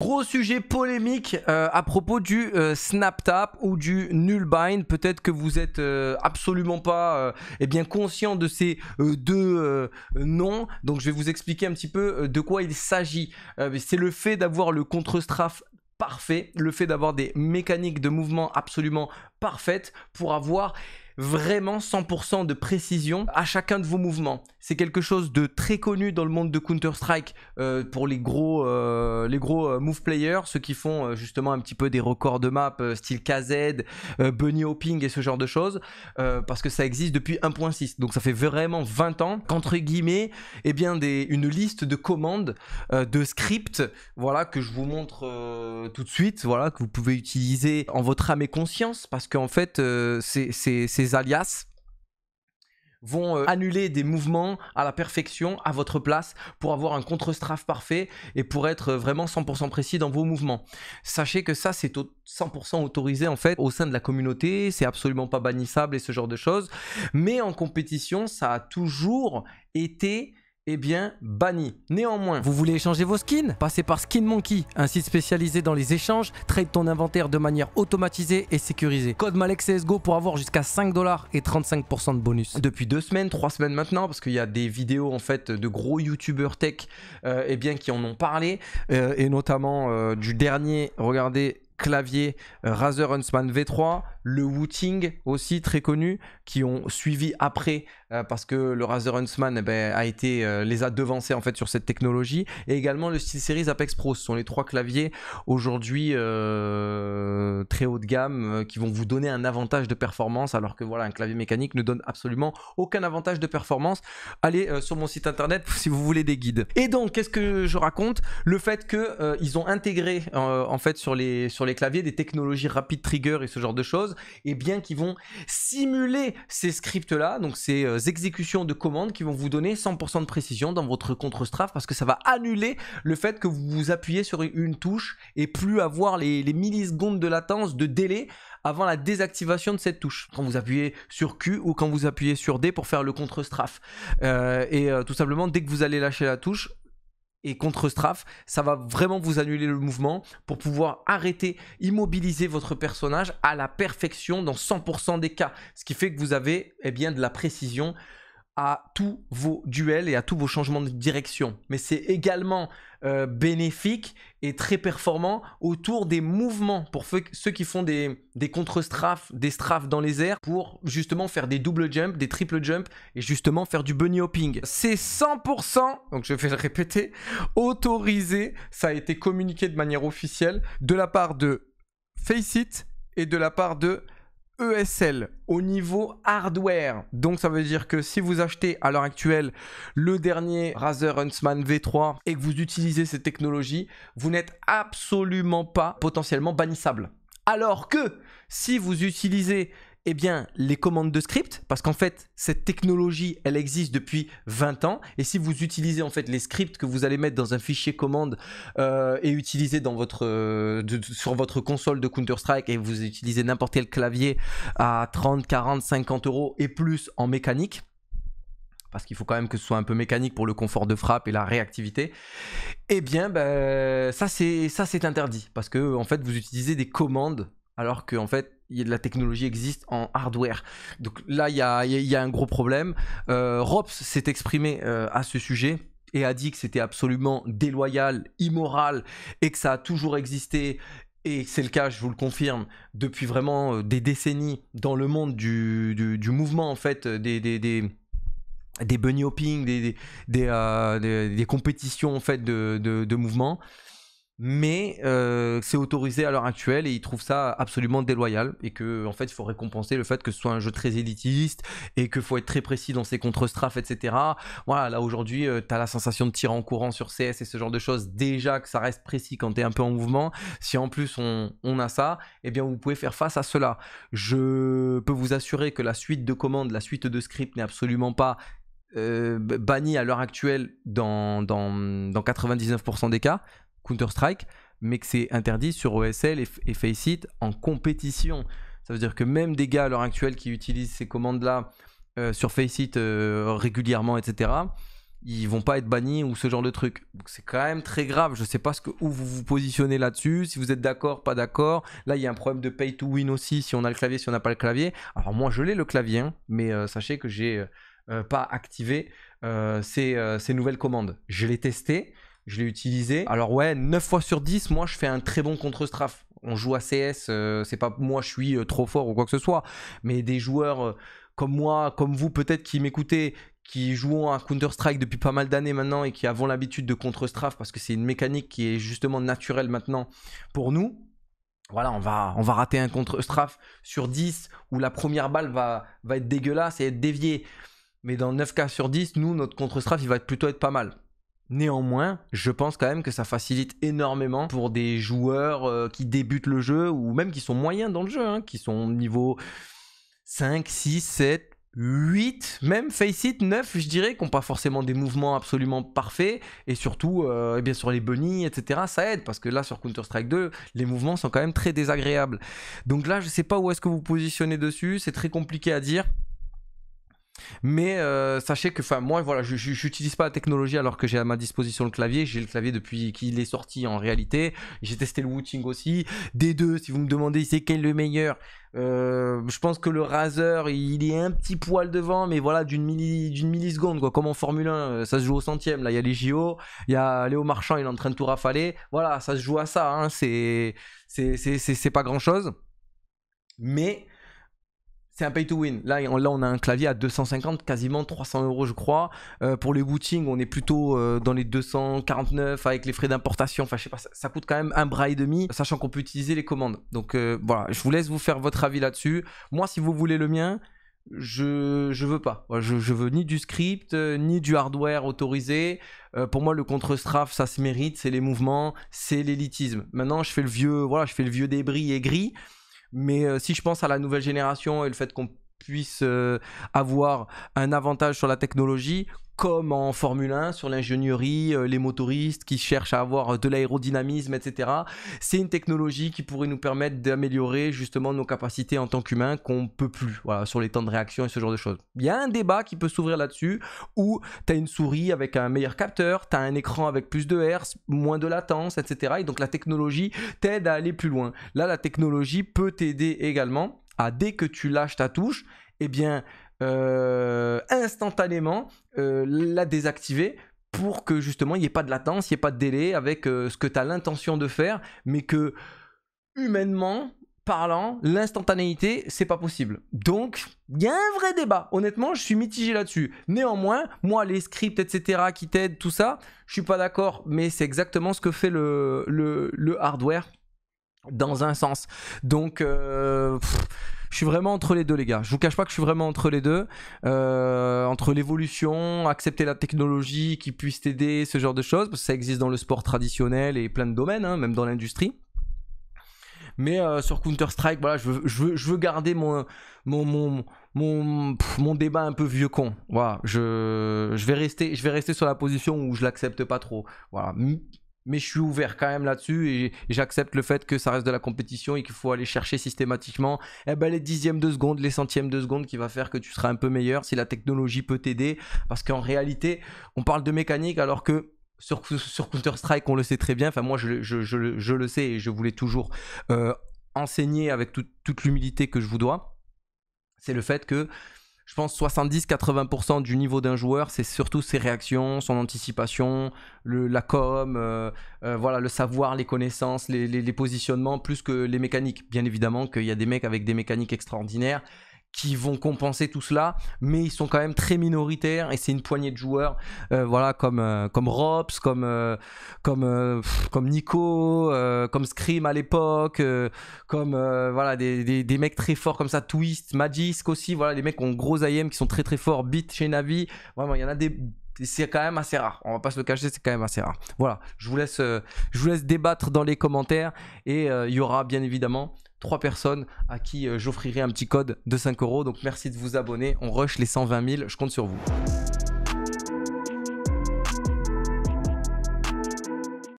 Gros sujet polémique euh, à propos du euh, Snap Tap ou du Bind, Peut-être que vous êtes euh, absolument pas eh bien conscient de ces deux noms. Donc je vais vous expliquer un petit peu de quoi il s'agit. C'est le fait d'avoir le contre-strafe parfait, le fait d'avoir des mécaniques de mouvement absolument parfaites pour avoir vraiment 100% de précision à chacun de vos mouvements. C'est quelque chose de très connu dans le monde de Counter-Strike euh, pour les gros, euh, les gros euh, move players, ceux qui font justement un petit peu des records de map style KZ, bunny hopping et ce genre de choses, parce que ça existe depuis 1.6. Donc ça fait vraiment 20 ans qu'entre guillemets, eh bien des, une liste de commandes, de scripts, voilà que je vous montre tout de suite, voilà que vous pouvez utiliser en votre âme et conscience, parce qu'en fait c'est alias vont euh, annuler des mouvements à la perfection, à votre place, pour avoir un contre-strafe parfait et pour être euh, vraiment 100% précis dans vos mouvements. Sachez que ça, c'est 100% autorisé en fait au sein de la communauté, c'est absolument pas bannissable et ce genre de choses. Mais en compétition, ça a toujours été eh bien banni. Néanmoins, vous voulez échanger vos skins Passez par Skin Monkey, un site spécialisé dans les échanges, trade ton inventaire de manière automatisée et sécurisée. Code Go pour avoir jusqu'à 5 dollars et 35% de bonus. Depuis deux semaines, trois semaines maintenant, parce qu'il y a des vidéos en fait de gros youtubeurs tech euh, eh bien, qui en ont parlé, euh, et notamment euh, du dernier, regardez, clavier Razer Huntsman V3, le Wooting aussi très connu, qui ont suivi après euh, parce que le Razer Huntsman eh ben, a été, euh, les a devancés en fait sur cette technologie. Et également le SteelSeries Apex Pro. Ce sont les trois claviers aujourd'hui euh, très haut de gamme qui vont vous donner un avantage de performance alors que voilà, un clavier mécanique ne donne absolument aucun avantage de performance. Allez sur mon site internet si vous voulez des guides. Et donc, qu'est-ce que je raconte Le fait qu'ils ils ont intégré en fait sur les, sur les claviers des technologies rapid trigger et ce genre de choses, et bien qu'ils vont simuler ces scripts là, donc c'est euh, exécutions de commandes qui vont vous donner 100% de précision dans votre contre-strafe parce que ça va annuler le fait que vous vous appuyez sur une touche et plus avoir les, millisecondes de latence, de délai avant la désactivation de cette touche. Quand vous appuyez sur Q ou quand vous appuyez sur D pour faire le contre-strafe. Euh, et euh, tout simplement, dès que vous allez lâcher la touche, et contre straf, ça va vraiment vous annuler le mouvement pour pouvoir arrêter, immobiliser votre personnage à la perfection dans 100% des cas. Ce qui fait que vous avez eh bien, de la précision à tous vos duels et à tous vos changements de direction. Mais c'est également euh, bénéfique et très performant autour des mouvements pour ceux qui font des, contre-strafes, des strafes dans les airs pour justement faire des double jumps, des triple jumps et justement faire du bunny hopping. C'est 100%, donc je vais le répéter, autorisé, ça a été communiqué de manière officielle de la part de Faceit et de la part de ESL au niveau hardware. Donc ça veut dire que si vous achetez à l'heure actuelle le dernier Razer Huntsman V3 et que vous utilisez cette technologie vous n'êtes absolument pas potentiellement bannissable. Alors que si vous utilisez eh bien, les commandes de script, parce qu'en fait, cette technologie, elle existe depuis 20 ans. Et si vous utilisez en fait les scripts que vous allez mettre dans un fichier commande euh, et utiliser euh, sur votre console de Counter-Strike et vous utilisez n'importe quel clavier à 30, 40, 50 euros et plus en mécanique, parce qu'il faut quand même que ce soit un peu mécanique pour le confort de frappe et la réactivité, eh bien, bah, ça c'est interdit, parce que en fait, vous utilisez des commandes alors que en fait, la technologie existe en hardware. Donc là, il y a, un gros problème. Euh, s'est exprimé euh, à ce sujet et a dit que c'était absolument déloyal, immoral et que ça a toujours existé. Et c'est le cas, je vous le confirme, depuis vraiment euh, des décennies dans le monde du, du, mouvement, en fait, des, des, des bunny hopping, des, euh, des, des, compétitions en fait de, de, de mouvements. Mais c'est autorisé à l'heure actuelle et ils trouvent ça absolument déloyal et que fait il faut récompenser le fait que ce soit un jeu très élitiste et que faut être très précis dans ses contre-strafes, etc. Voilà, là aujourd'hui tu euh, as t'as la sensation de tirer en courant sur CS et ce genre de choses. Déjà que ça reste précis quand tu es un peu en mouvement. Si en plus on, a ça, eh bien vous pouvez faire face à cela. Je peux vous assurer que la suite de commandes, la suite de script n'est absolument pas euh, bannie à l'heure actuelle dans, dans, dans 99% des cas, Counter-Strike mais que c'est interdit sur OSL et, Faceit en compétition. Ça veut dire que même des gars à l'heure actuelle qui utilisent ces commandes-là euh, sur Faceit euh, régulièrement, etc., ils vont pas être bannis ou ce genre de truc. c'est quand même très grave. Je sais pas ce que, où vous vous positionnez là-dessus, si vous êtes d'accord, pas d'accord. Là, il y a un problème de pay to win aussi, si on a le clavier, si on n'a pas le clavier. Alors moi, je l'ai le clavier, hein, mais euh, sachez que j'ai pas activé ces, ces, nouvelles commandes. Je l'ai testé je l'ai utilisé. Alors ouais, 9 fois sur 10, moi je fais un très bon contre-strafe. On joue à CS, euh, c'est pas moi je suis euh, trop fort ou quoi que ce soit, mais des joueurs euh, comme moi, comme vous peut-être qui m'écoutez, qui jouons à Counter-Strike depuis pas mal d'années maintenant et qui avons l'habitude de contre-strafe parce que c'est une mécanique qui est justement naturelle maintenant pour nous. Voilà, on va, on va rater un contre-strafe sur 10 où la première balle va, va être dégueulasse et être déviée. Mais dans 9 cas sur 10, nous, notre contre-strafe, il va plutôt être pas mal. Néanmoins, je pense quand même que ça facilite énormément pour des joueurs euh, qui débutent le jeu ou même qui sont moyens dans le jeu, hein, qui sont niveau 5, 6, 7, 8, même Face It 9, je dirais, qui n'ont pas forcément des mouvements absolument parfaits. Et surtout, et euh, eh bien sur les bunnies, etc., ça aide parce que là, sur Counter-Strike 2, les mouvements sont quand même très désagréables. Donc là, je ne sais pas où est-ce que vous positionnez dessus, c'est très compliqué à dire. Mais euh, sachez que, enfin, moi, voilà, je n'utilise pas la technologie alors que j'ai à ma disposition le clavier. J'ai le clavier depuis qu'il est sorti en réalité. J'ai testé le Wooting aussi. Des deux, si vous me demandez c'est quel le meilleur, euh, je pense que le Razer, il est un petit poil devant, mais voilà, d'une milli, milliseconde, quoi. Comme en Formule 1, euh, ça se joue au centième. Là, il y a les JO, il y a Léo Marchand, il est en train de tout rafaler. Voilà, ça se joue à ça. Hein. C'est pas grand chose. Mais c'est un pay to win. Là on, a un clavier à 250, quasiment 300 euros, je crois. Euh, pour les bootings, on est plutôt euh, dans les 249 avec les frais d'importation. Enfin, je sais pas, ça, coûte quand même un bras et demi, sachant qu'on peut utiliser les commandes. Donc euh, voilà, je vous laisse vous faire votre avis là-dessus. Moi, si vous voulez le mien, je, je veux pas. Je, veux ni du script, ni du hardware autorisé. pour moi, le contre-strafe, ça se mérite. C'est les mouvements, c'est l'élitisme. Maintenant, je fais le vieux, voilà, je fais le vieux débris aigri. Mais euh, si je pense à la nouvelle génération et le fait qu'on puissent euh, avoir un avantage sur la technologie, comme en Formule 1, sur l'ingénierie, euh, les motoristes qui cherchent à avoir euh, de l'aérodynamisme, etc. C'est une technologie qui pourrait nous permettre d'améliorer justement nos capacités en tant qu'humains qu'on ne peut plus, sur les temps de réaction et ce genre de choses. Il y a un débat qui peut s'ouvrir là-dessus, où tu as une souris avec un meilleur capteur, tu as un écran avec plus de hertz, moins de latence, etc. Et donc la technologie t'aide à aller plus loin. Là, la technologie peut t'aider également à ah, dès que tu lâches ta touche, eh bien, euh, instantanément euh, la désactiver pour que justement il n'y ait pas de latence, il n'y ait pas de délai avec euh, ce que tu as l'intention de faire, mais que humainement, parlant, l'instantanéité, c'est pas possible. Donc, il y a un vrai débat. Honnêtement, je suis mitigé là-dessus. Néanmoins, moi, les scripts, etc., qui t'aident, tout ça, je suis pas d'accord, mais c'est exactement ce que fait le hardware dans un sens. Donc, euh, je suis vraiment entre les deux, les gars. Je vous cache pas que je suis vraiment entre les deux. Euh, entre l'évolution, accepter la technologie qui puisse t'aider, ce genre de choses, parce que ça existe dans le sport traditionnel et plein de domaines, hein, même dans l'industrie. Mais euh, sur Counter-Strike, voilà, je veux, garder mon, mon, mon, mon, mon, débat un peu vieux con. Voilà, je, je, vais rester, je vais rester sur la position où je l'accepte pas trop. Voilà mais je suis ouvert quand même là-dessus et j'accepte le fait que ça reste de la compétition et qu'il faut aller chercher systématiquement eh ben, les dixièmes de seconde, les centièmes de seconde qui va faire que tu seras un peu meilleur si la technologie peut t'aider. Parce qu'en réalité, on parle de mécanique alors que sur, Counter-Strike, on le sait très bien, enfin moi je, le sais et je voulais toujours euh, enseigner avec toute l'humilité que je vous dois, c'est le fait que je pense 70-80% du niveau d'un joueur, c'est surtout ses réactions, son anticipation, le, la com, euh, euh, voilà, le savoir, les connaissances, les, les, positionnements, plus que les mécaniques. Bien évidemment qu'il y a des mecs avec des mécaniques extraordinaires, qui vont compenser tout cela, mais ils sont quand même très minoritaires et c'est une poignée de joueurs, euh, voilà, comme, euh, comme Robs, comme, euh, comme, Nico, comme Scream à l'époque, comme voilà, des, mecs très forts comme ça, Twist, Magisk aussi, voilà, des mecs qui ont gros IM qui sont très très forts, Beat chez Navi, vraiment, il y en a des c'est quand même assez rare. On va pas se le cacher, c'est quand même assez rare. Voilà, je vous laisse, je vous laisse débattre dans les commentaires et il y aura bien évidemment trois personnes à qui euh, j'offrirai un petit code de 5 euros. Donc merci de vous abonner. On rush les 120 000. Je compte sur vous.